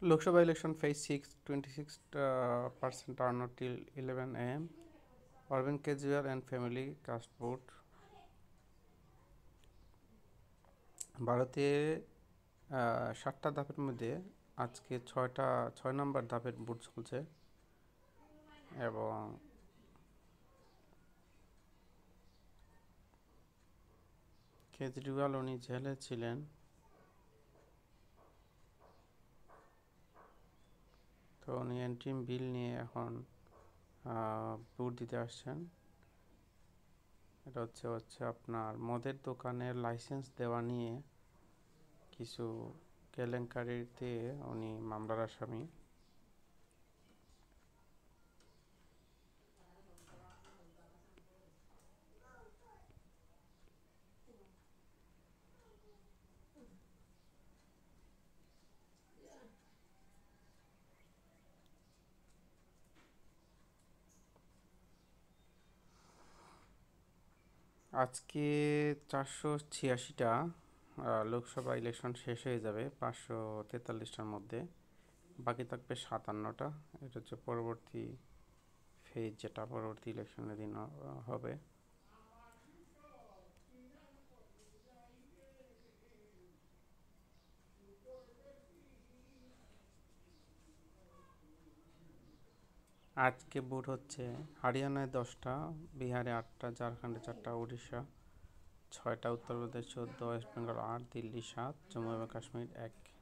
Lokshava election phase 6, 26 uh, percent turnout till 11 am. Arvind Kejriwal and family cast vote. ভারতে সাতটা ধাপের মধ্যে আজকে ছয়টা ছয় নম্বর ধাপের ভোট চলছে এবং কেজরিওয়াল উনি জেলে ছিলেন তো উনি এন্ট্রিম বিল নিয়ে এখন ভোট দিতে আসছেন এটা হচ্ছে হচ্ছে আপনার মদের দোকানের লাইসেন্স দেওয়া নিয়ে কিছু কেলেঙ্কারিতে উনি মামলার আসামি আজকে চারশো ছিয়াশিটা লোকসভা ইলেকশন শেষ হয়ে যাবে পাঁচশো তেতাল্লিশটার মধ্যে বাকি থাকবে সাতান্নটা এটা হচ্ছে পরবর্তী ফেজ যেটা পরবর্তী ইলেকশনের দিন হবে আজকে বুট হচ্ছে হরিয়ানায় দশটা বিহারে আটটা ঝাড়খণ্ডে চারটা উড়িষ্যা ছয়টা উত্তরপ্রদেশ চোদ্দ ওয়েস্ট বেঙ্গল আট দিল্লি সাত জম্মু এবং কাশ্মীর এক